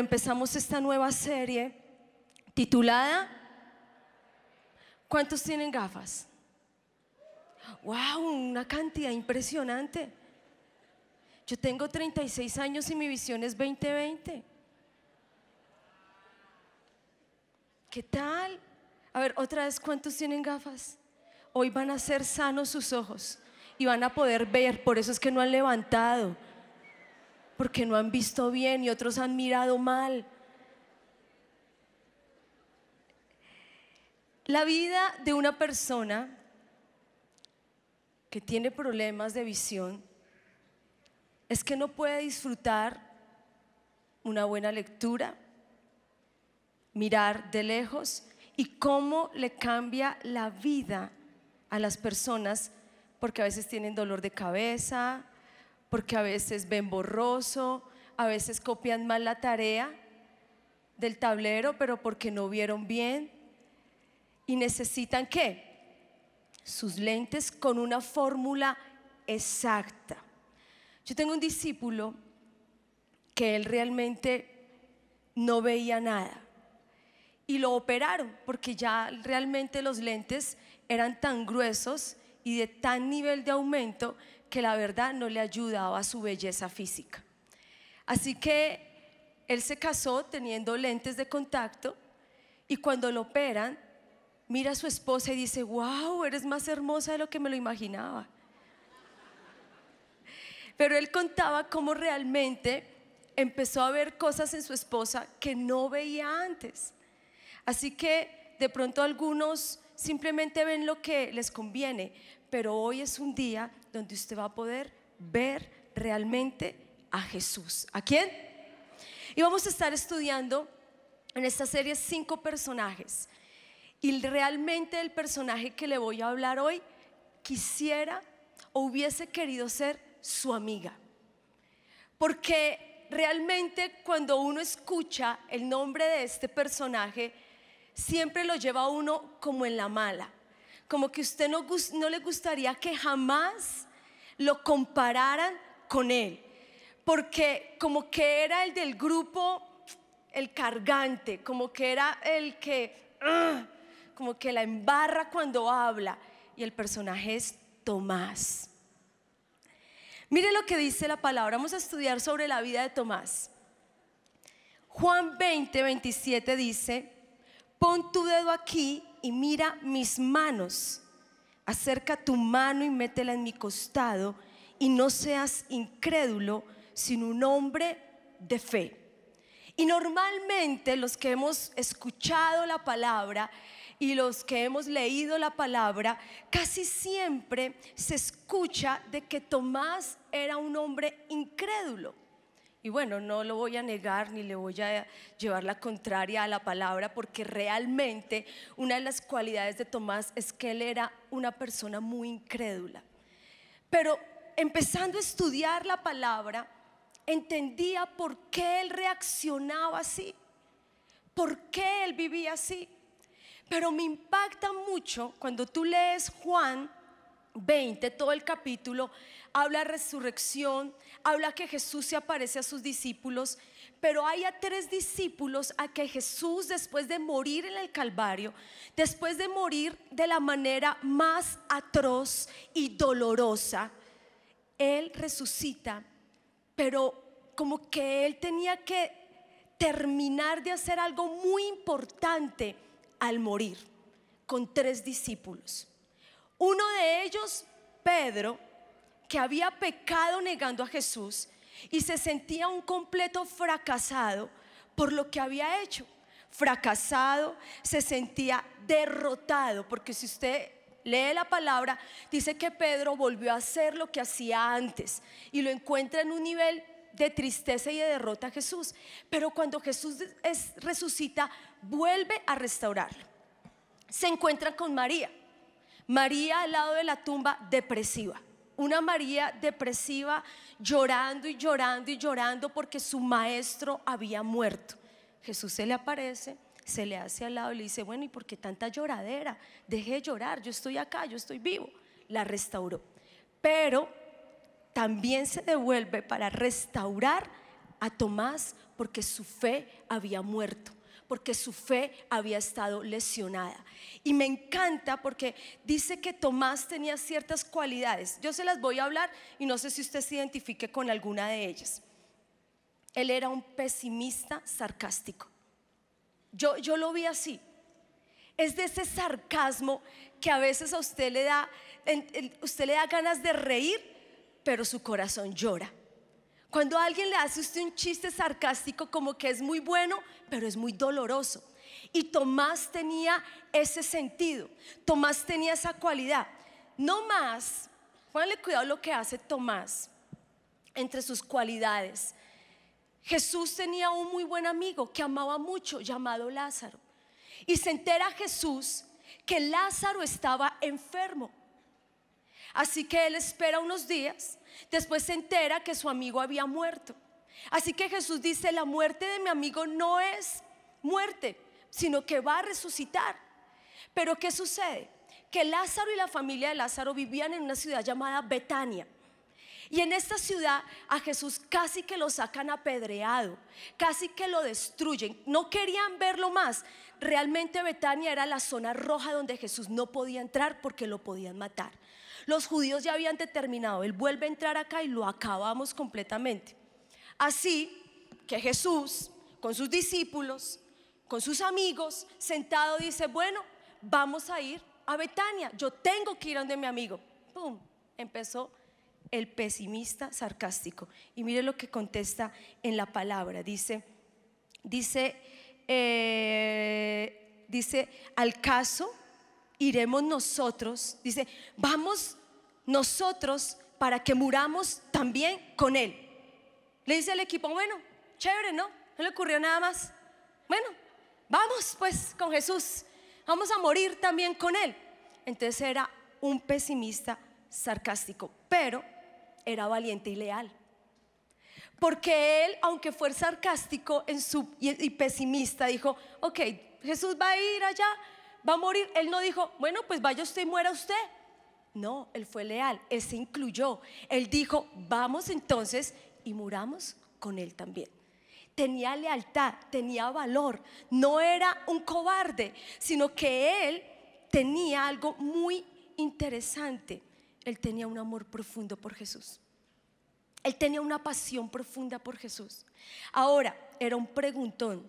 empezamos esta nueva serie titulada ¿Cuántos tienen gafas? ¡Wow! Una cantidad impresionante. Yo tengo 36 años y mi visión es 2020. ¿Qué tal? A ver, otra vez, ¿cuántos tienen gafas? Hoy van a ser sanos sus ojos y van a poder ver, por eso es que no han levantado porque no han visto bien y otros han mirado mal. La vida de una persona que tiene problemas de visión es que no puede disfrutar una buena lectura, mirar de lejos y cómo le cambia la vida a las personas porque a veces tienen dolor de cabeza, porque a veces ven borroso, a veces copian mal la tarea del tablero, pero porque no vieron bien. Y necesitan qué? Sus lentes con una fórmula exacta. Yo tengo un discípulo que él realmente no veía nada. Y lo operaron porque ya realmente los lentes eran tan gruesos y de tan nivel de aumento que la verdad no le ayudaba a su belleza física. Así que él se casó teniendo lentes de contacto y cuando lo operan, mira a su esposa y dice, wow, eres más hermosa de lo que me lo imaginaba. Pero él contaba cómo realmente empezó a ver cosas en su esposa que no veía antes. Así que de pronto algunos simplemente ven lo que les conviene, pero hoy es un día donde usted va a poder ver realmente a Jesús. ¿A quién? Y vamos a estar estudiando en esta serie cinco personajes. Y realmente el personaje que le voy a hablar hoy quisiera o hubiese querido ser su amiga. Porque realmente cuando uno escucha el nombre de este personaje, siempre lo lleva a uno como en la mala como que usted no, le gustaría que jamás lo compararan con él, porque como que era el del grupo, el cargante, como que era el que, ¡ah! como que la embarra cuando habla, y el personaje es Tomás. Mire lo que dice la palabra, vamos a estudiar sobre la vida de Tomás. Juan 20, 27 dice, pon tu dedo aquí y mira mis manos. Acerca tu mano y métela en mi costado y no seas incrédulo, sino un hombre de fe. Y normalmente los que hemos escuchado la palabra y los que hemos leído la palabra, casi siempre se escucha de que Tomás era un hombre incrédulo. Y bueno, no lo voy a negar ni le voy a llevar la contraria a la palabra, porque realmente una de las cualidades de Tomás es que él era una persona muy incrédula. Pero empezando a estudiar la palabra, entendía por qué él reaccionaba así, por qué él vivía así. Pero me impacta mucho cuando tú lees Juan 20, todo el capítulo, habla resurrección, habla que Jesús se aparece a sus discípulos, pero hay a tres discípulos a que Jesús, después de morir en el Calvario, después de morir de la manera más atroz y dolorosa, Él resucita, pero como que Él tenía que terminar de hacer algo muy importante al morir con tres discípulos. Uno de ellos, Pedro, que había pecado negando a Jesús y se sentía un completo fracasado por lo que había hecho. Fracasado, se sentía derrotado, porque si usted lee la palabra, dice que Pedro volvió a hacer lo que hacía antes y lo encuentra en un nivel de tristeza y de derrota a Jesús. Pero cuando Jesús resucita, vuelve a restaurarlo. Se encuentra con María. María al lado de la tumba depresiva. Una María depresiva llorando y llorando y llorando porque su maestro había muerto. Jesús se le aparece, se le hace al lado y le dice, bueno, ¿y por qué tanta lloradera? Deje de llorar, yo estoy acá, yo estoy vivo. La restauró. Pero también se devuelve para restaurar a Tomás porque su fe había muerto porque su fe había estado lesionada. Y me encanta porque dice que Tomás tenía ciertas cualidades. Yo se las voy a hablar y no sé si usted se identifique con alguna de ellas. Él era un pesimista sarcástico. Yo, yo lo vi así. Es de ese sarcasmo que a veces a usted le da, usted le da ganas de reír, pero su corazón llora. Cuando alguien le hace usted un chiste sarcástico como que es muy bueno, pero es muy doloroso. Y Tomás tenía ese sentido, Tomás tenía esa cualidad. No más, ponle cuidado lo que hace Tomás entre sus cualidades. Jesús tenía un muy buen amigo que amaba mucho, llamado Lázaro. Y se entera Jesús que Lázaro estaba enfermo. Así que él espera unos días Después se entera que su amigo había muerto. Así que Jesús dice, la muerte de mi amigo no es muerte, sino que va a resucitar. Pero ¿qué sucede? Que Lázaro y la familia de Lázaro vivían en una ciudad llamada Betania. Y en esta ciudad a Jesús casi que lo sacan apedreado, casi que lo destruyen. No querían verlo más. Realmente Betania era la zona roja donde Jesús no podía entrar porque lo podían matar. Los judíos ya habían determinado, Él vuelve a entrar acá y lo acabamos completamente. Así que Jesús, con sus discípulos, con sus amigos, sentado dice, bueno, vamos a ir a Betania, yo tengo que ir a donde mi amigo. ¡Pum! Empezó el pesimista sarcástico. Y mire lo que contesta en la palabra. Dice, dice, eh, dice, al caso iremos nosotros. Dice, vamos nosotros para que muramos también con Él. Le dice al equipo, bueno, chévere, ¿no? No le ocurrió nada más. Bueno, vamos pues con Jesús, vamos a morir también con Él. Entonces era un pesimista sarcástico, pero era valiente y leal. Porque él, aunque fue sarcástico en su, y, y pesimista, dijo, ok, Jesús va a ir allá, va a morir. Él no dijo, bueno, pues vaya usted y muera usted. No, él fue leal, él se incluyó. Él dijo, vamos entonces y muramos con él también. Tenía lealtad, tenía valor, no era un cobarde, sino que él tenía algo muy interesante. Él tenía un amor profundo por Jesús. Él tenía una pasión profunda por Jesús. Ahora, era un preguntón.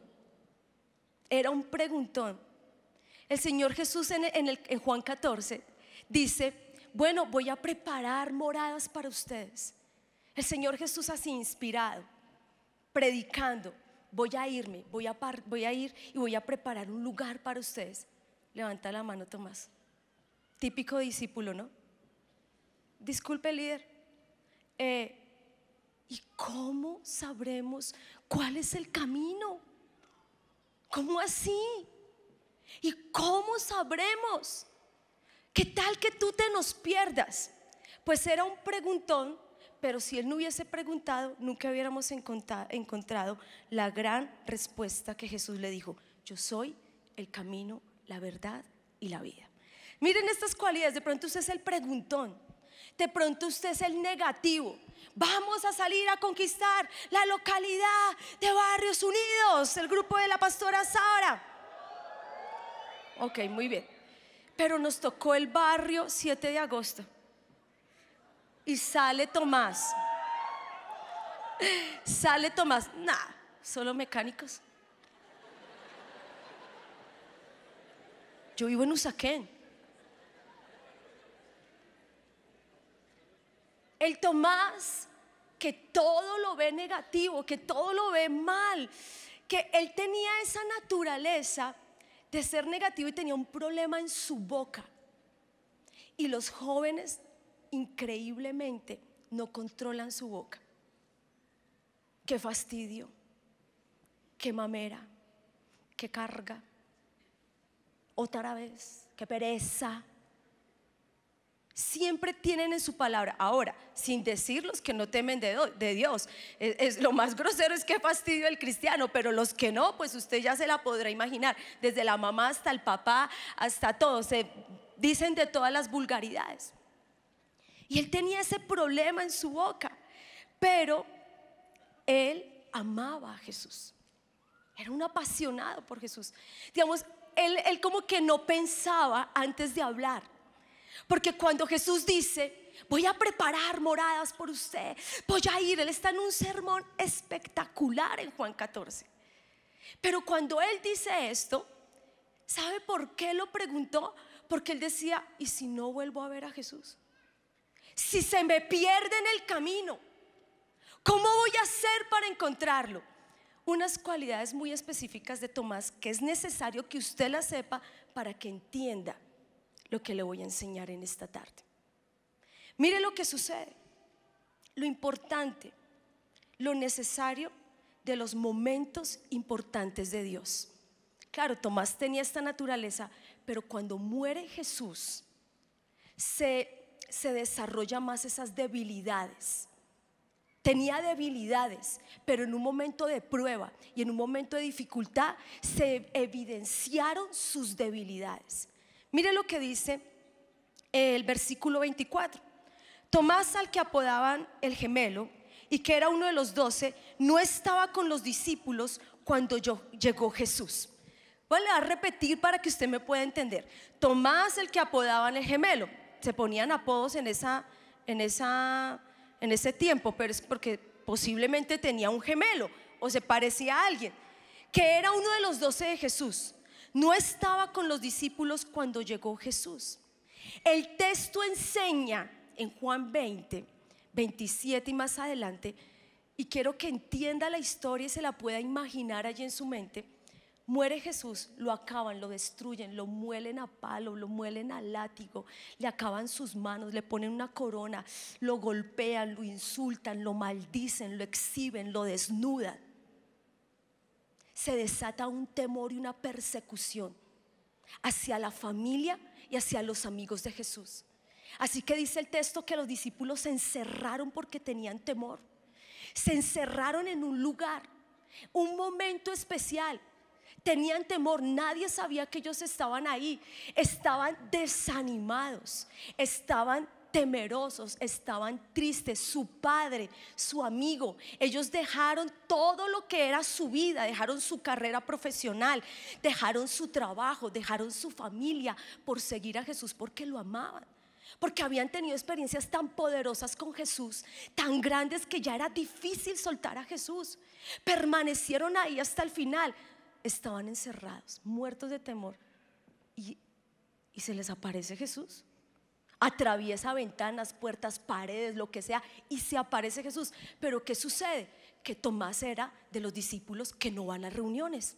Era un preguntón. El Señor Jesús en, Juan 14 dice, bueno, voy a preparar moradas para ustedes. El Señor Jesús así inspirado, predicando, voy a irme, voy a, voy a ir y voy a preparar un lugar para ustedes. Levanta la mano, Tomás. Típico discípulo, ¿no? Disculpe, líder. Eh, ¿Y cómo sabremos cuál es el camino? ¿Cómo así? ¿Y cómo sabremos? ¿Qué tal que tú te nos pierdas? Pues era un preguntón, pero si él no hubiese preguntado, nunca hubiéramos encontrado la gran respuesta que Jesús le dijo. Yo soy el camino, la verdad y la vida. Miren estas cualidades, de pronto usted es el preguntón, de pronto usted es el negativo. Vamos a salir a conquistar la localidad de Barrios Unidos, el grupo de la pastora Sara. Ok, muy bien pero nos tocó el barrio 7 de agosto. Y sale Tomás. Sale Tomás, nah, solo mecánicos. Yo vivo en Usaquén. El Tomás que todo lo ve negativo, que todo lo ve mal, que él tenía esa naturaleza de ser negativo y tenía un problema en su boca. Y los jóvenes, increíblemente, no controlan su boca. Qué fastidio, qué mamera, qué carga. Otra vez, qué pereza siempre tienen en su palabra. Ahora, sin decirlos que no temen de, Dios, e-, es, lo más grosero es que fastidio el cristiano, pero los que no, pues usted ya se la podrá imaginar, desde la mamá hasta el papá, hasta todos, se dicen de todas las vulgaridades. Y él tenía ese problema en su boca, pero él amaba a Jesús. Era un apasionado por Jesús. Digamos, él, él como que no pensaba antes de hablar porque cuando Jesús dice, voy a preparar moradas por usted, voy a ir, Él está en un sermón espectacular en Juan 14. Pero cuando Él dice esto, ¿sabe por qué lo preguntó? Porque Él decía, ¿y si no vuelvo a ver a Jesús? Si se me pierde en el camino, ¿cómo voy a hacer para encontrarlo? unas cualidades muy específicas de Tomás que es necesario que usted las sepa para que entienda lo que le voy a enseñar en esta tarde. Mire lo que sucede, lo importante, lo necesario de los momentos importantes de Dios. Claro, Tomás tenía esta naturaleza, pero cuando muere Jesús, se, se desarrollan más esas debilidades. Tenía debilidades, pero en un momento de prueba y en un momento de dificultad se evidenciaron sus debilidades. Mire lo que dice el versículo 24. Tomás, al que apodaban el gemelo y que era uno de los doce, no estaba con los discípulos cuando yo, llegó Jesús. Voy a repetir para que usted me pueda entender. Tomás, el que apodaban el gemelo, se ponían apodos en, esa, en, esa, en ese tiempo, pero es porque posiblemente tenía un gemelo o se parecía a alguien, que era uno de los doce de Jesús no estaba con los discípulos cuando llegó Jesús. El texto enseña en Juan 20, 27 y más adelante, y quiero que entienda la historia y se la pueda imaginar allí en su mente. Muere Jesús, lo acaban, lo destruyen, lo muelen a palo, lo muelen a látigo, le acaban sus manos, le ponen una corona, lo golpean, lo insultan, lo maldicen, lo exhiben, lo desnudan se desata un temor y una persecución hacia la familia y hacia los amigos de Jesús. Así que dice el texto que los discípulos se encerraron porque tenían temor. Se encerraron en un lugar, un momento especial. Tenían temor, nadie sabía que ellos estaban ahí. Estaban desanimados, estaban temerosos, estaban tristes, su padre, su amigo. Ellos dejaron todo lo que era su vida, dejaron su carrera profesional, dejaron su trabajo, dejaron su familia por seguir a Jesús porque lo amaban. Porque habían tenido experiencias tan poderosas con Jesús, tan grandes que ya era difícil soltar a Jesús. Permanecieron ahí hasta el final. Estaban encerrados, muertos de temor. Y, se les aparece Jesús atraviesa ventanas, puertas, paredes, lo que sea, y se aparece Jesús. Pero ¿qué sucede? Que Tomás era de los discípulos que no van a reuniones.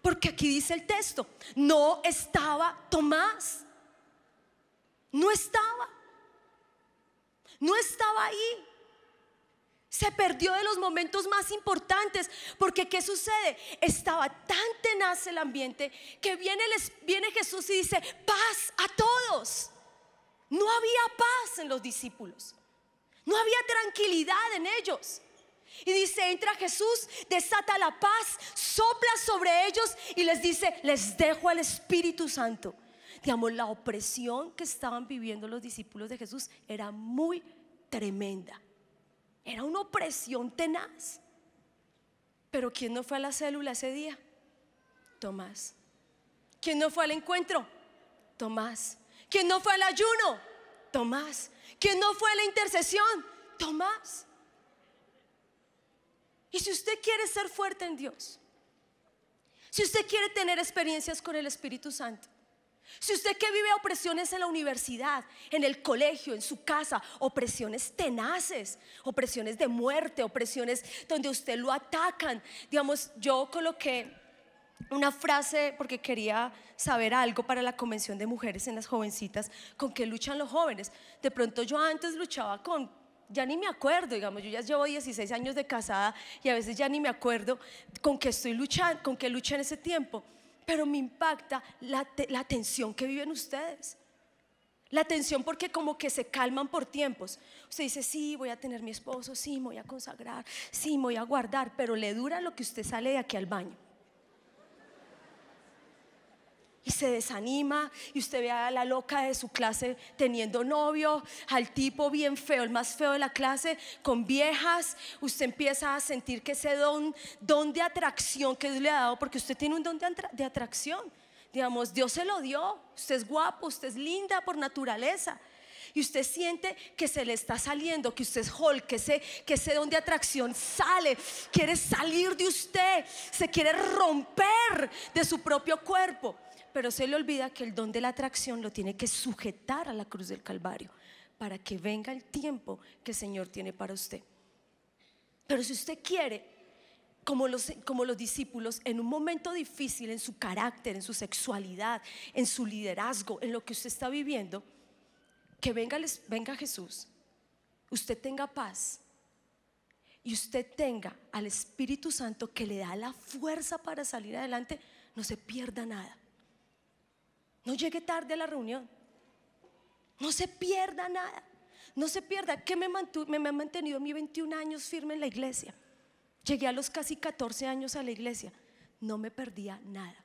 Porque aquí dice el texto, no estaba Tomás, no estaba, no estaba ahí. Se perdió de los momentos más importantes, porque ¿qué sucede? Estaba tan tenaz el ambiente que viene, Jesús y dice, paz a todos. No había paz en los discípulos. No había tranquilidad en ellos. Y dice, entra Jesús, desata la paz, sopla sobre ellos y les dice, les dejo al Espíritu Santo. Digamos, la opresión que estaban viviendo los discípulos de Jesús era muy tremenda. Era una opresión tenaz. Pero ¿quién no fue a la célula ese día? Tomás. ¿Quién no fue al encuentro? Tomás. ¿Quién no fue al ayuno? Tomás. ¿Quién no fue a la intercesión? Tomás. Y si usted quiere ser fuerte en Dios, si usted quiere tener experiencias con el Espíritu Santo, si usted que vive opresiones en la universidad, en el colegio, en su casa, opresiones tenaces, opresiones de muerte, opresiones donde usted lo atacan. Digamos, yo coloqué una frase porque quería saber algo para la Convención de Mujeres en las Jovencitas, con qué luchan los jóvenes. De pronto yo antes luchaba con ya ni me acuerdo, digamos, yo ya llevo 16 años de casada y a veces ya ni me acuerdo con qué estoy luchando, con qué lucha en ese tiempo pero me impacta la, la tensión que viven ustedes. La tensión porque como que se calman por tiempos. Usted dice, sí, voy a tener mi esposo, sí, voy a consagrar, sí, voy a guardar, pero le dura lo que usted sale de aquí al baño y se desanima y usted ve a la loca de su clase teniendo novio, al tipo bien feo, el más feo de la clase, con viejas, usted empieza a sentir que ese don, don de atracción que Dios le ha dado, porque usted tiene un don de, atracción, digamos, Dios se lo dio, usted es guapo, usted es linda por naturaleza y usted siente que se le está saliendo, que usted es hol, que se que ese don de atracción sale, quiere salir de usted, se quiere romper de su propio cuerpo pero se le olvida que el don de la atracción lo tiene que sujetar a la cruz del Calvario para que venga el tiempo que el Señor tiene para usted. Pero si usted quiere, como los, como los discípulos, en un momento difícil, en su carácter, en su sexualidad, en su liderazgo, en lo que usted está viviendo, que venga, venga Jesús, usted tenga paz y usted tenga al Espíritu Santo que le da la fuerza para salir adelante, no se pierda nada. No llegue tarde a la reunión. No se pierda nada. No se pierda. ¿Qué me, me, ha mantenido mi 21 años firme en la iglesia? Llegué a los casi 14 años a la iglesia. No me perdía nada.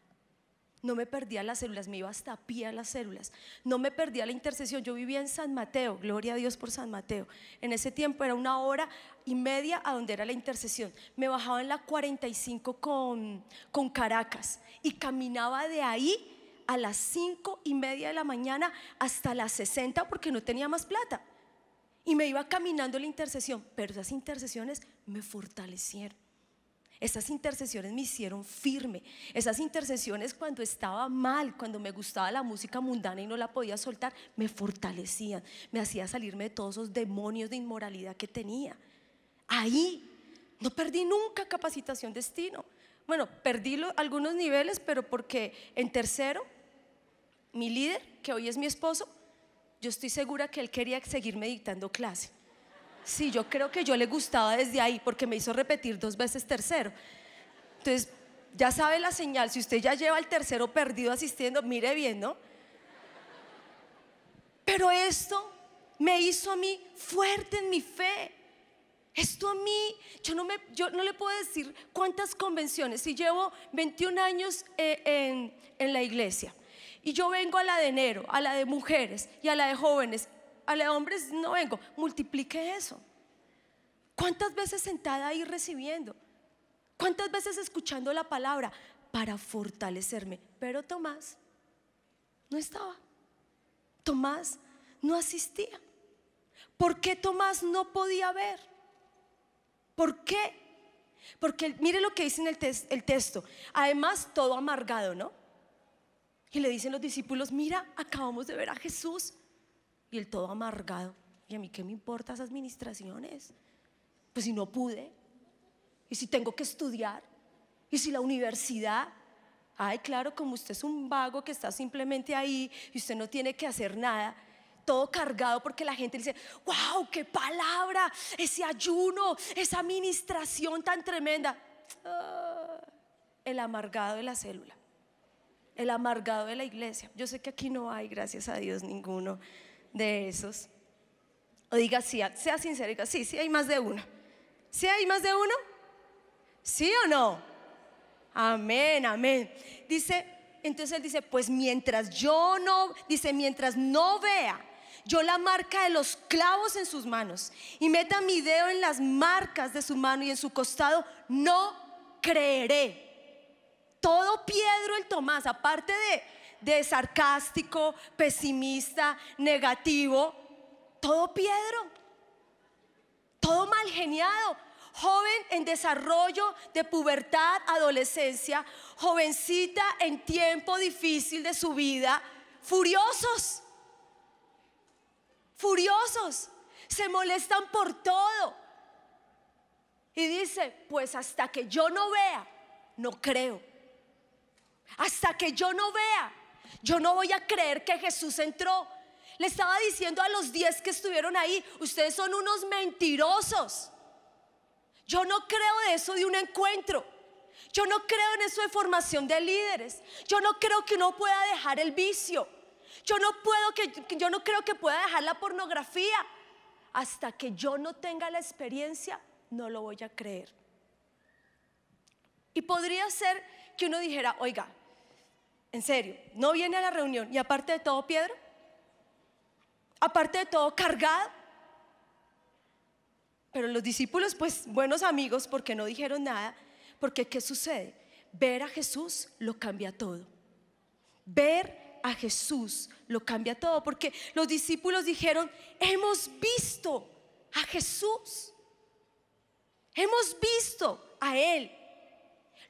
No me perdía las células, me iba hasta pie a las células. No me perdía la intercesión. Yo vivía en San Mateo, gloria a Dios por San Mateo. En ese tiempo era una hora y media a donde era la intercesión. Me bajaba en la 45 con, con Caracas y caminaba de ahí a las cinco y media de la mañana hasta las sesenta porque no tenía más plata. Y me iba caminando la intercesión, pero esas intercesiones me fortalecieron. Esas intercesiones me hicieron firme. Esas intercesiones cuando estaba mal, cuando me gustaba la música mundana y no la podía soltar, me fortalecían. Me hacía salirme de todos esos demonios de inmoralidad que tenía. Ahí no perdí nunca capacitación destino. Bueno, perdí algunos niveles, pero porque en tercero mi líder, que hoy es mi esposo, yo estoy segura que él quería seguirme dictando clase. Sí, yo creo que yo le gustaba desde ahí porque me hizo repetir dos veces tercero. Entonces, ya sabe la señal, si usted ya lleva el tercero perdido asistiendo, mire bien, ¿no? Pero esto me hizo a mí fuerte en mi fe. Esto a mí, yo no, me, yo no le puedo decir cuántas convenciones, si llevo 21 años eh, en, en la iglesia, y yo vengo a la de enero, a la de mujeres y a la de jóvenes. A la de hombres no vengo. Multiplique eso. ¿Cuántas veces sentada ahí recibiendo? ¿Cuántas veces escuchando la palabra para fortalecerme? Pero Tomás no estaba. Tomás no asistía. ¿Por qué Tomás no podía ver? ¿Por qué? Porque mire lo que dice en el, el texto. Además, todo amargado, ¿no? Y le dicen los discípulos, mira, acabamos de ver a Jesús. Y el todo amargado. ¿Y a mí qué me importa esas administraciones? Pues si no pude. Y si tengo que estudiar. Y si la universidad. Ay, claro, como usted es un vago que está simplemente ahí y usted no tiene que hacer nada todo cargado porque la gente dice, wow, qué palabra, ese ayuno, esa administración tan tremenda. Ah, el amargado de la célula el amargado de la iglesia. Yo sé que aquí no hay, gracias a Dios, ninguno de esos. O diga, sí, sea sincero, diga, sí, sí hay más de uno. ¿Sí hay más de uno? ¿Sí o no? Amén, amén. Dice, entonces dice, pues mientras yo no, dice, mientras no vea yo la marca de los clavos en sus manos y meta mi dedo en las marcas de su mano y en su costado, no creeré todo Pedro el Tomás, aparte de, sarcástico, pesimista, negativo, todo Pedro, todo mal geniado, joven en desarrollo de pubertad, adolescencia, jovencita en tiempo difícil de su vida, furiosos, furiosos, se molestan por todo. Y dice, pues hasta que yo no vea, no creo. Hasta que yo no vea, yo no voy a creer que Jesús entró. Le estaba diciendo a los diez que estuvieron ahí, ustedes son unos mentirosos. Yo no creo de eso de un encuentro. Yo no creo en eso de formación de líderes. Yo no creo que uno pueda dejar el vicio. Yo no puedo que yo no creo que pueda dejar la pornografía. Hasta que yo no tenga la experiencia, no lo voy a creer. Y podría ser que uno dijera, "Oiga, en serio, no viene a la reunión y aparte de todo piedra, aparte de todo cargado. Pero los discípulos, pues buenos amigos, porque no dijeron nada, porque ¿qué sucede? Ver a Jesús lo cambia todo. Ver a Jesús lo cambia todo, porque los discípulos dijeron, hemos visto a Jesús, hemos visto a Él,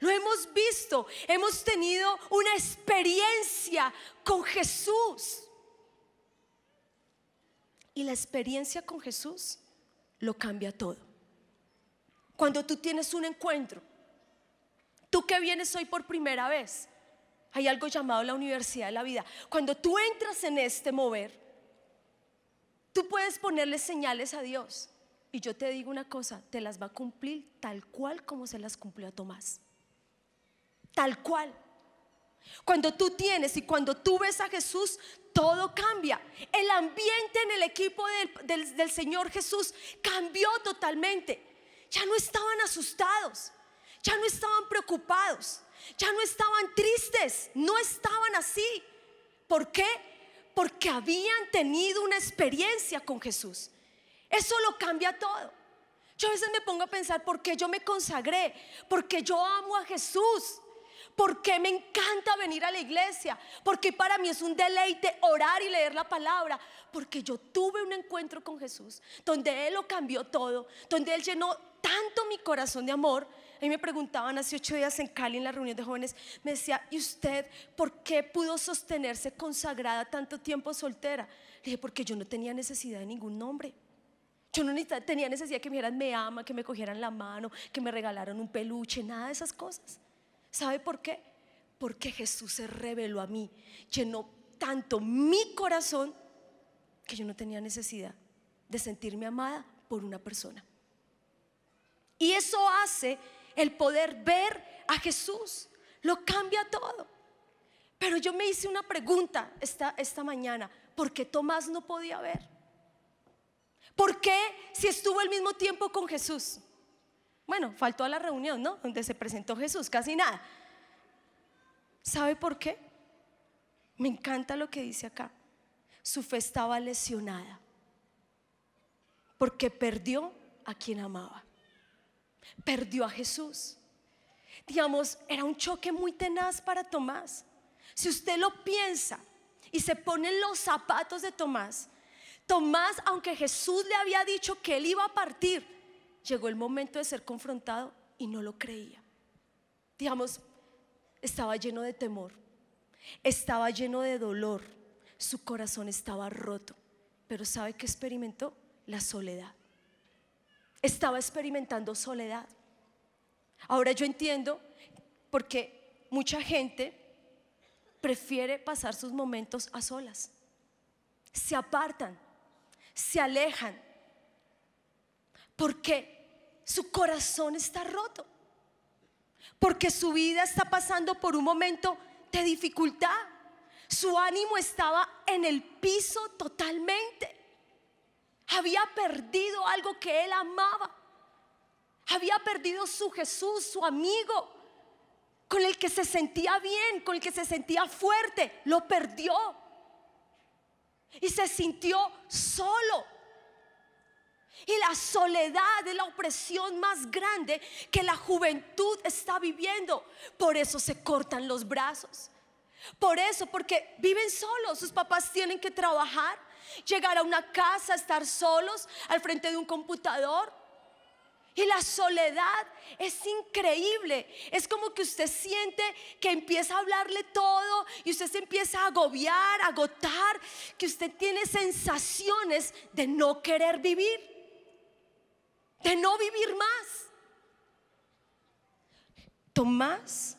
lo hemos visto, hemos tenido una experiencia con Jesús. Y la experiencia con Jesús lo cambia todo. Cuando tú tienes un encuentro, tú que vienes hoy por primera vez, hay algo llamado la universidad de la vida. Cuando tú entras en este mover, tú puedes ponerle señales a Dios. Y yo te digo una cosa, te las va a cumplir tal cual como se las cumplió a Tomás tal cual. Cuando tú tienes y cuando tú ves a Jesús, todo cambia. El ambiente en el equipo del, Señor Jesús cambió totalmente. Ya no estaban asustados, ya no estaban preocupados, ya no estaban tristes, no estaban así. ¿Por qué? Porque habían tenido una experiencia con Jesús. Eso lo cambia todo. Yo a veces me pongo a pensar por qué yo me consagré, porque yo amo a Jesús, ¿Por qué me encanta venir a la iglesia? Porque para mí es un deleite orar y leer la palabra. Porque yo tuve un encuentro con Jesús donde Él lo cambió todo, donde Él llenó tanto mi corazón de amor. A mí me preguntaban hace ocho días en Cali en la reunión de jóvenes, me decía, ¿y usted por qué pudo sostenerse consagrada tanto tiempo soltera? Le dije, porque yo no tenía necesidad de ningún nombre. Yo no tenía necesidad que me dijeran me ama, que me cogieran la mano, que me regalaron un peluche, nada de esas cosas. ¿Sabe por qué? Porque Jesús se reveló a mí, llenó tanto mi corazón que yo no tenía necesidad de sentirme amada por una persona. Y eso hace el poder ver a Jesús, lo cambia todo. Pero yo me hice una pregunta esta, esta mañana, ¿por qué Tomás no podía ver? ¿Por qué si estuvo el mismo tiempo con Jesús? Bueno, faltó a la reunión, ¿no? Donde se presentó Jesús, casi nada. ¿Sabe por qué? Me encanta lo que dice acá. Su fe estaba lesionada porque perdió a quien amaba. Perdió a Jesús. Digamos, era un choque muy tenaz para Tomás. Si usted lo piensa y se pone los zapatos de Tomás, Tomás, aunque Jesús le había dicho que él iba a partir, llegó el momento de ser confrontado y no lo creía. Digamos, estaba lleno de temor, estaba lleno de dolor, su corazón estaba roto, pero ¿sabe qué experimentó? La soledad. Estaba experimentando soledad. Ahora yo entiendo por qué mucha gente prefiere pasar sus momentos a solas. Se apartan, se alejan, porque su corazón está roto. Porque su vida está pasando por un momento de dificultad. Su ánimo estaba en el piso totalmente. Había perdido algo que él amaba. Había perdido su Jesús, su amigo, con el que se sentía bien, con el que se sentía fuerte. Lo perdió. Y se sintió solo y la soledad es la opresión más grande que la juventud está viviendo. Por eso se cortan los brazos. Por eso, porque viven solos, sus papás tienen que trabajar, llegar a una casa, estar solos al frente de un computador. Y la soledad es increíble. Es como que usted siente que empieza a hablarle todo y usted se empieza a agobiar, agotar, que usted tiene sensaciones de no querer vivir de no vivir más. Tomás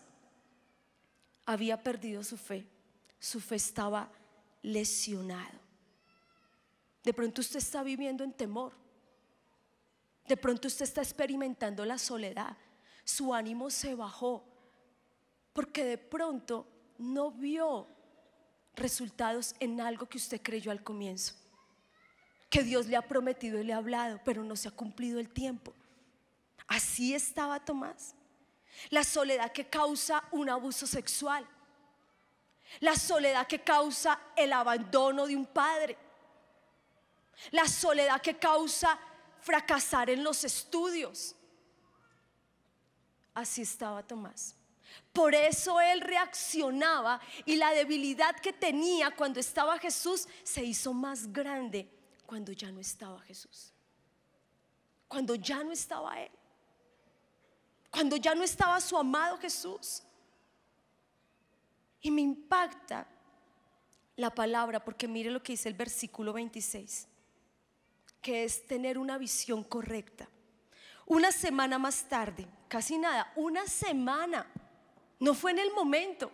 había perdido su fe, su fe estaba lesionado. De pronto usted está viviendo en temor, de pronto usted está experimentando la soledad, su ánimo se bajó, porque de pronto no vio resultados en algo que usted creyó al comienzo que Dios le ha prometido y le ha hablado, pero no se ha cumplido el tiempo. Así estaba Tomás. La soledad que causa un abuso sexual. La soledad que causa el abandono de un padre. La soledad que causa fracasar en los estudios. Así estaba Tomás. Por eso él reaccionaba y la debilidad que tenía cuando estaba Jesús se hizo más grande cuando ya no estaba Jesús, cuando ya no estaba Él, cuando ya no estaba su amado Jesús. Y me impacta la palabra porque mire lo que dice el versículo 26, que es tener una visión correcta. Una semana más tarde, casi nada, una semana, no fue en el momento.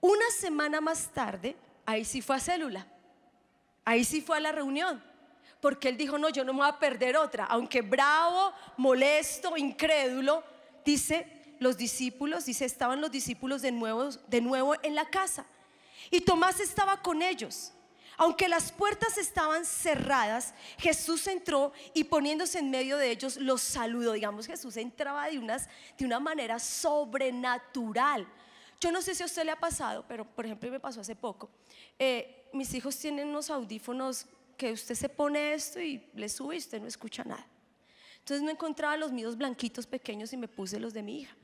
Una semana más tarde, ahí sí fue a célula. Ahí sí fue a la reunión, porque él dijo, no, yo no me voy a perder otra. Aunque bravo, molesto, incrédulo, dice los discípulos, dice, estaban los discípulos de nuevo, de nuevo en la casa. Y Tomás estaba con ellos. Aunque las puertas estaban cerradas, Jesús entró y poniéndose en medio de ellos los saludó. Digamos, Jesús entraba de, unas, de una manera sobrenatural. Yo no sé si a usted le ha pasado, pero por ejemplo me pasó hace poco. Eh, mis hijos tienen unos audífonos que usted se pone esto y le sube y usted no escucha nada. Entonces no encontraba los míos blanquitos pequeños y me puse los de mi hija.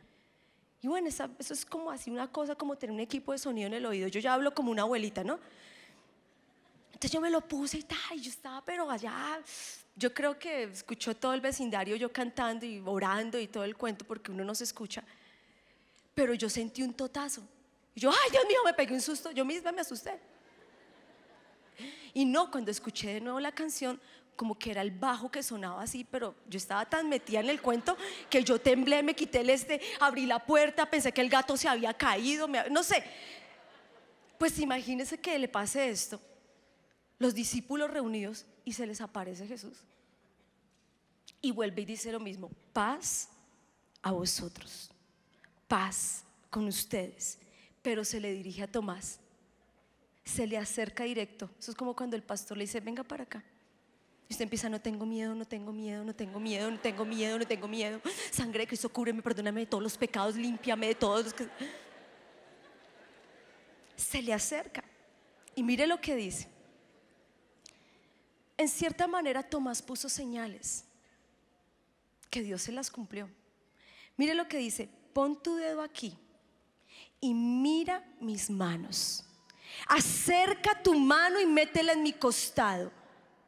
Y bueno, eso es como así una cosa, como tener un equipo de sonido en el oído. Yo ya hablo como una abuelita, ¿no? Entonces yo me lo puse y tal, y yo estaba, pero allá, yo creo que escuchó todo el vecindario yo cantando y orando y todo el cuento porque uno no se escucha pero yo sentí un totazo. yo, ay Dios mío, me pegué un susto, yo misma me asusté. Y no, cuando escuché de nuevo la canción, como que era el bajo que sonaba así, pero yo estaba tan metida en el cuento que yo temblé, me quité el este, abrí la puerta, pensé que el gato se había caído, no sé. Pues imagínense que le pase esto, los discípulos reunidos y se les aparece Jesús. Y vuelve y dice lo mismo, paz a vosotros paz con ustedes. Pero se le dirige a Tomás, se le acerca directo. Eso es como cuando el pastor le dice, venga para acá. Y usted empieza, no tengo miedo, no tengo miedo, no tengo miedo, no tengo miedo, no tengo miedo. Sangre de Cristo, cúbreme, perdóname de todos los pecados, límpiame de todos los que... Se le acerca y mire lo que dice. En cierta manera Tomás puso señales que Dios se las cumplió. Mire lo que dice, pon tu dedo aquí y mira mis manos. Acerca tu mano y métela en mi costado.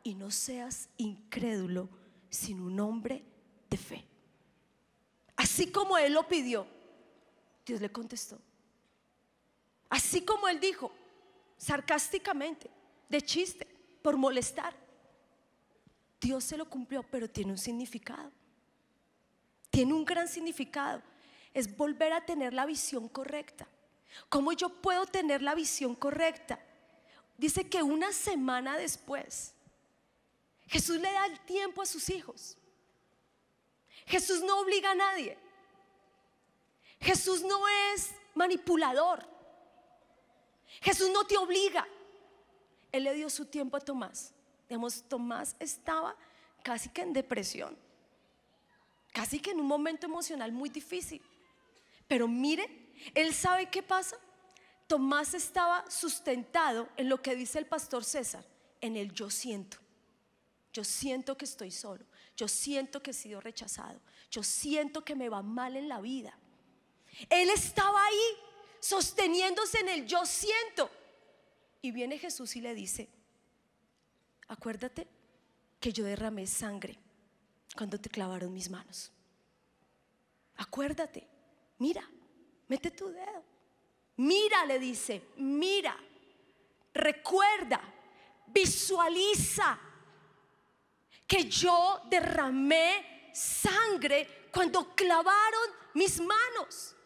Y no seas incrédulo, sin un hombre de fe. Así como él lo pidió, Dios le contestó. Así como él dijo, sarcásticamente, de chiste, por molestar. Dios se lo cumplió, pero tiene un significado. Tiene un gran significado es volver a tener la visión correcta. ¿Cómo yo puedo tener la visión correcta? Dice que una semana después, Jesús le da el tiempo a sus hijos. Jesús no obliga a nadie. Jesús no es manipulador. Jesús no te obliga. Él le dio su tiempo a Tomás. Digamos, Tomás estaba casi que en depresión, casi que en un momento emocional muy difícil. Pero mire, él sabe qué pasa. Tomás estaba sustentado en lo que dice el pastor César, en el yo siento. Yo siento que estoy solo, yo siento que he sido rechazado, yo siento que me va mal en la vida. Él estaba ahí sosteniéndose en el yo siento. Y viene Jesús y le dice, acuérdate que yo derramé sangre cuando te clavaron mis manos. Acuérdate mira, mete tu dedo. Mira, le dice, mira, recuerda, visualiza que yo derramé sangre cuando clavaron mis manos.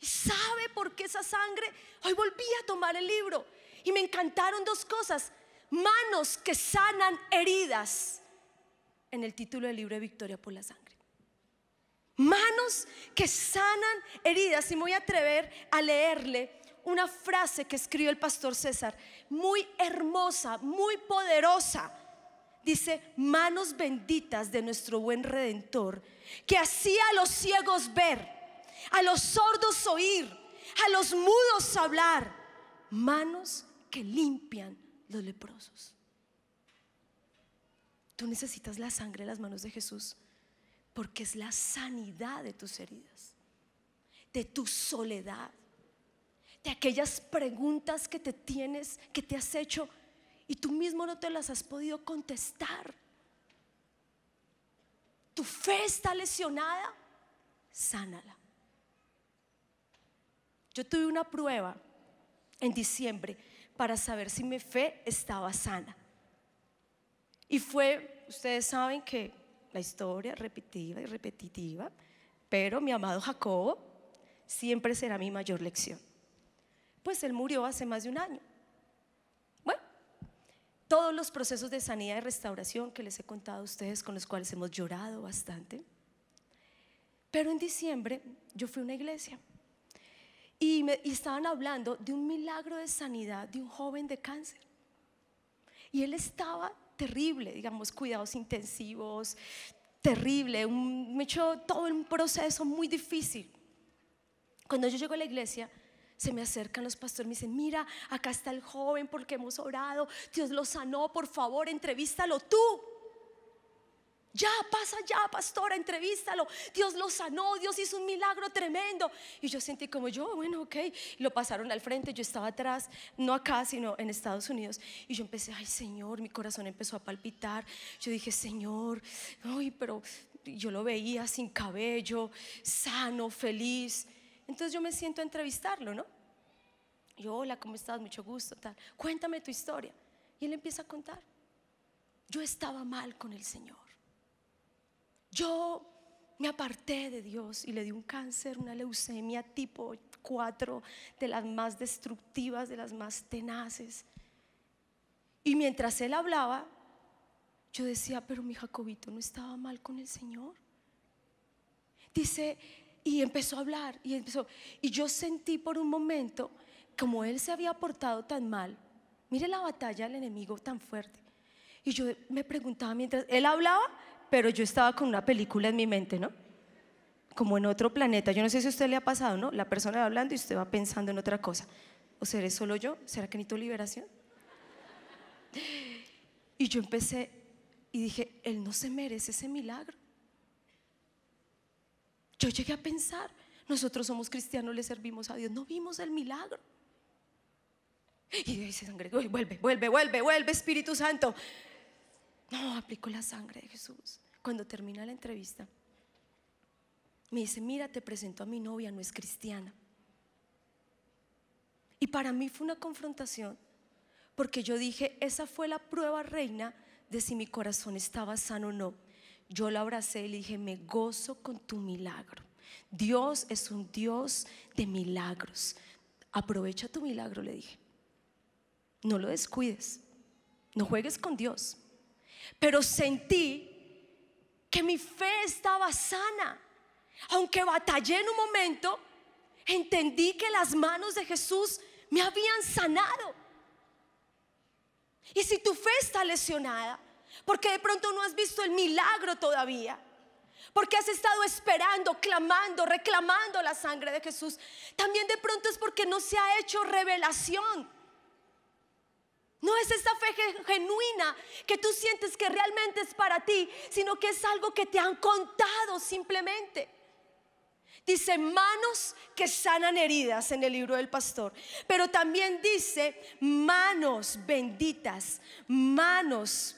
¿Y sabe por qué esa sangre? Hoy volví a tomar el libro y me encantaron dos cosas. Manos que sanan heridas en el título del libro de Victoria por la Sangre manos que sanan heridas. Y me voy a atrever a leerle una frase que escribió el pastor César, muy hermosa, muy poderosa. Dice, manos benditas de nuestro buen redentor, que hacía a los ciegos ver, a los sordos oír, a los mudos hablar, manos que limpian los leprosos. Tú necesitas la sangre de las manos de Jesús porque es la sanidad de tus heridas, de tu soledad, de aquellas preguntas que te tienes, que te has hecho y tú mismo no te las has podido contestar. Tu fe está lesionada, sánala. Yo tuve una prueba en diciembre para saber si mi fe estaba sana. Y fue, ustedes saben que la historia repetitiva y repetitiva, pero mi amado Jacobo siempre será mi mayor lección. Pues él murió hace más de un año. Bueno, todos los procesos de sanidad y restauración que les he contado a ustedes, con los cuales hemos llorado bastante. Pero en diciembre yo fui a una iglesia y, me, y estaban hablando de un milagro de sanidad de un joven de cáncer. Y él estaba terrible, digamos, cuidados intensivos, terrible, me echó todo un proceso muy difícil. Cuando yo llego a la iglesia, se me acercan los pastores, me dicen, mira, acá está el joven porque hemos orado, Dios lo sanó, por favor, entrevístalo tú. Ya, pasa ya, pastora, entrevístalo. Dios lo sanó, Dios hizo un milagro tremendo. Y yo sentí como yo, bueno, ok. Lo pasaron al frente, yo estaba atrás, no acá, sino en Estados Unidos. Y yo empecé, ay Señor, mi corazón empezó a palpitar. Yo dije, Señor, ay, pero yo lo veía sin cabello, sano, feliz. Entonces yo me siento a entrevistarlo, ¿no? Yo, hola, ¿cómo estás? Mucho gusto, tal. Cuéntame tu historia. Y él empieza a contar. Yo estaba mal con el Señor yo me aparté de Dios y le di un cáncer, una leucemia tipo 4, de las más destructivas, de las más tenaces. Y mientras él hablaba, yo decía, pero mi Jacobito no estaba mal con el Señor. Dice, y empezó a hablar, y empezó, y yo sentí por un momento, como él se había portado tan mal, mire la batalla del enemigo tan fuerte. Y yo me preguntaba mientras él hablaba, pero yo estaba con una película en mi mente, ¿no? Como en otro planeta. Yo no sé si a usted le ha pasado, ¿no? La persona va hablando y usted va pensando en otra cosa. ¿O seré solo yo? ¿Será que necesito liberación? Y yo empecé y dije, él no se merece ese milagro. Yo llegué a pensar, nosotros somos cristianos, le servimos a Dios, no vimos el milagro. Y dice sangre, vuelve, vuelve, vuelve, vuelve, Espíritu Santo. No, aplico la sangre de Jesús. Cuando termina la entrevista, me dice, mira, te presento a mi novia, no es cristiana. Y para mí fue una confrontación, porque yo dije, esa fue la prueba reina de si mi corazón estaba sano o no. Yo la abracé y le dije, me gozo con tu milagro. Dios es un Dios de milagros. Aprovecha tu milagro, le dije. No lo descuides. No juegues con Dios pero sentí que mi fe estaba sana. Aunque batallé en un momento, entendí que las manos de Jesús me habían sanado. Y si tu fe está lesionada, porque de pronto no has visto el milagro todavía, porque has estado esperando, clamando, reclamando la sangre de Jesús, también de pronto es porque no se ha hecho revelación. No es esa fe genuina que tú sientes que realmente es para ti, sino que es algo que te han contado simplemente. Dice manos que sanan heridas en el libro del pastor, pero también dice manos benditas, manos.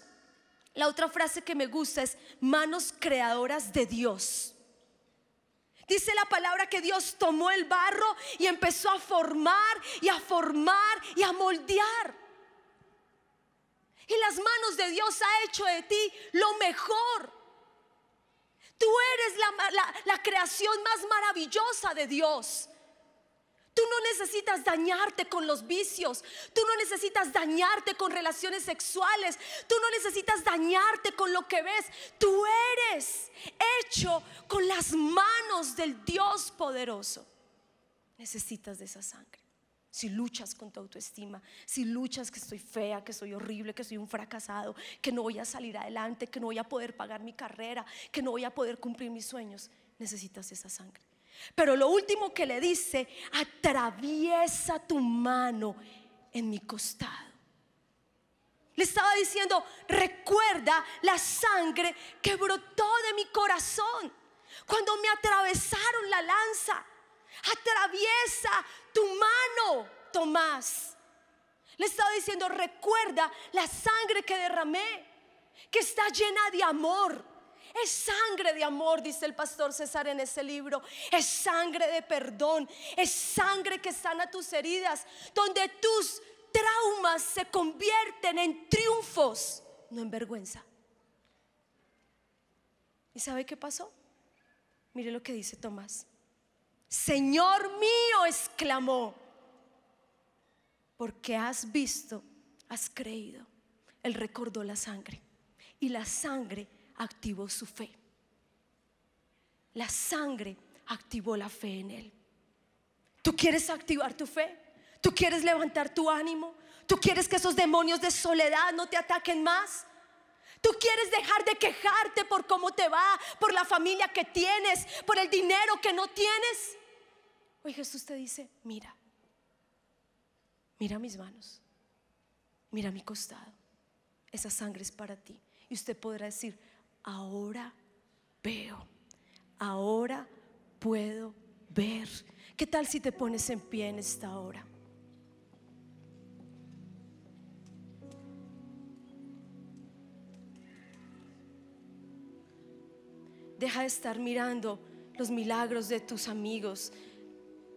La otra frase que me gusta es manos creadoras de Dios. Dice la palabra que Dios tomó el barro y empezó a formar y a formar y a moldear las manos de Dios ha hecho de ti lo mejor. Tú eres la, la, creación más maravillosa de Dios. Tú no necesitas dañarte con los vicios, tú no necesitas dañarte con relaciones sexuales, tú no necesitas dañarte con lo que ves, tú eres hecho con las manos del Dios poderoso. Necesitas de esa sangre. Si luchas con tu autoestima, si luchas que estoy fea, que soy horrible, que soy un fracasado, que no voy a salir adelante, que no voy a poder pagar mi carrera, que no voy a poder cumplir mis sueños, necesitas esa sangre. Pero lo último que le dice, atraviesa tu mano en mi costado. Le estaba diciendo, recuerda la sangre que brotó de mi corazón cuando me atravesaron la lanza Atraviesa tu mano, Tomás. Le estaba diciendo, recuerda la sangre que derramé, que está llena de amor. Es sangre de amor, dice el pastor César en ese libro. Es sangre de perdón. Es sangre que sana tus heridas, donde tus traumas se convierten en triunfos, no en vergüenza. ¿Y sabe qué pasó? Mire lo que dice Tomás. Señor mío, exclamó, porque has visto, has creído. Él recordó la sangre y la sangre activó su fe. La sangre activó la fe en él. ¿Tú quieres activar tu fe? ¿Tú quieres levantar tu ánimo? ¿Tú quieres que esos demonios de soledad no te ataquen más? Tú quieres dejar de quejarte por cómo te va, por la familia que tienes, por el dinero que no tienes. Hoy Jesús te dice, mira, mira mis manos, mira mi costado, esa sangre es para ti. Y usted podrá decir, ahora veo, ahora puedo ver. ¿Qué tal si te pones en pie en esta hora? Deja de estar mirando los milagros de tus amigos,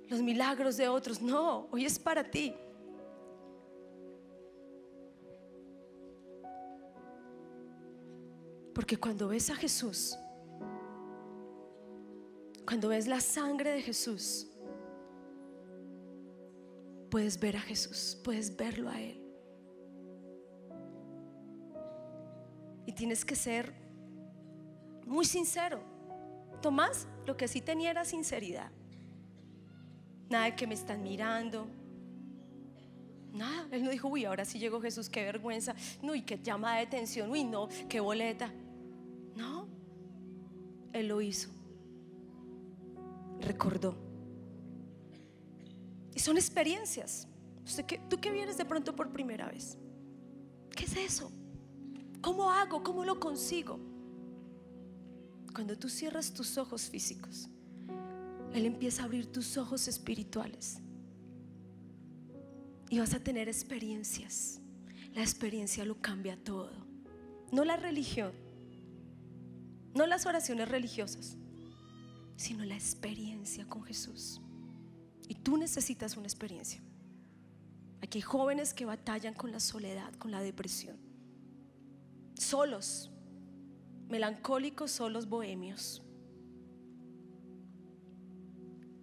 los milagros de otros. No, hoy es para ti. Porque cuando ves a Jesús, cuando ves la sangre de Jesús, puedes ver a Jesús, puedes verlo a Él. Y tienes que ser muy sincero. Tomás, lo que sí tenía era sinceridad nada de que me están mirando. Nada, él no dijo, uy, ahora sí llegó Jesús, qué vergüenza, no, y qué llama de atención, uy, no, qué boleta. No, él lo hizo, recordó. Y son experiencias. ¿Tú que vienes de pronto por primera vez? ¿Qué es eso? ¿Cómo hago? ¿Cómo lo consigo? Cuando tú cierras tus ojos físicos él empieza a abrir tus ojos espirituales. Y vas a tener experiencias. La experiencia lo cambia todo. No la religión, no las oraciones religiosas, sino la experiencia con Jesús. Y tú necesitas una experiencia. Aquí hay jóvenes que batallan con la soledad, con la depresión. Solos, melancólicos, solos bohemios.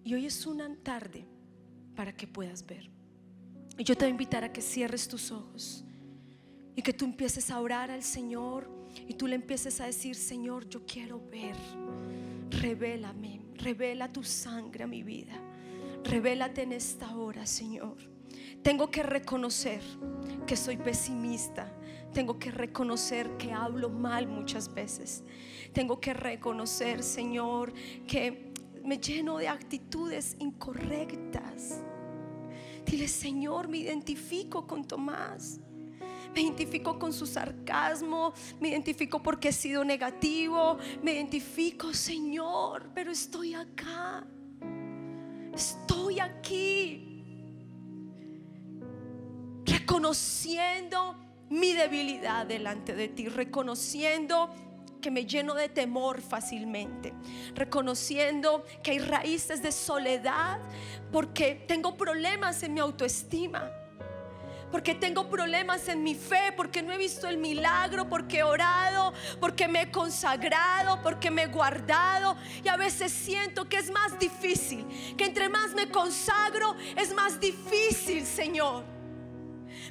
Y hoy es una tarde para que puedas ver. Y yo te voy a invitar a que cierres tus ojos y que tú empieces a orar al Señor y tú le empieces a decir, Señor, yo quiero ver. Revélame, revela tu sangre a mi vida. Revélate en esta hora, Señor. Tengo que reconocer que soy pesimista. Tengo que reconocer que hablo mal muchas veces. Tengo que reconocer, Señor, que me lleno de actitudes incorrectas. Dile, Señor, me identifico con Tomás. Me identifico con su sarcasmo, me identifico porque he sido negativo, me identifico, Señor, pero estoy acá. Estoy aquí reconociendo mi debilidad delante de ti, reconociendo que me lleno de temor fácilmente, reconociendo que hay raíces de soledad porque tengo problemas en mi autoestima, porque tengo problemas en mi fe, porque no he visto el milagro, porque he orado, porque me he consagrado, porque me he guardado. Y a veces siento que es más difícil, que entre más me consagro es más difícil, Señor.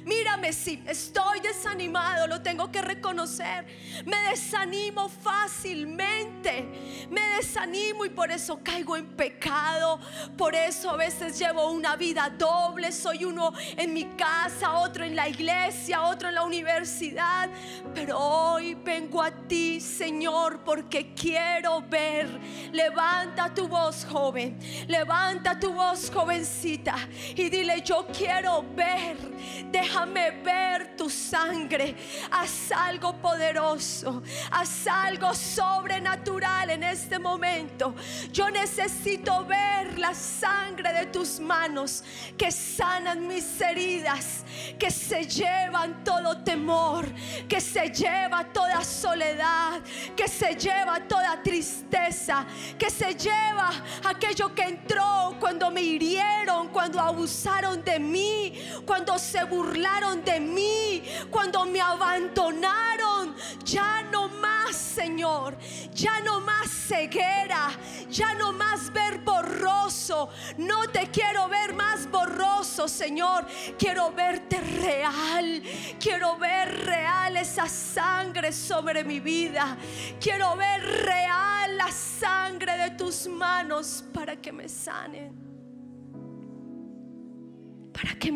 Mírame, si estoy desanimado, lo tengo que reconocer. Me desanimo fácilmente, me desanimo y por eso caigo en pecado. Por eso a veces llevo una vida doble, soy uno en mi casa, otro en la iglesia, otro en la universidad. Pero hoy vengo a ti, Señor, porque quiero ver. Levanta tu voz, joven. Levanta tu voz, jovencita, y dile, yo quiero ver. Deja déjame ver tu sangre. Haz algo poderoso, haz algo sobrenatural en este momento. Yo necesito ver la sangre de tus manos que sanan mis heridas, que se llevan todo temor, que se lleva toda soledad, que se lleva toda tristeza, que se lleva aquello que entró cuando me hirieron, cuando abusaron de mí, cuando se burlaron de mí, cuando me abandonaron. Ya no más, Señor. Ya no más ceguera. Ya no más ver borroso. No te quiero ver más borroso, Señor. Quiero verte real. Quiero ver real esa sangre sobre mi vida. Quiero ver real la sangre de tus manos para que me sanen. Para que me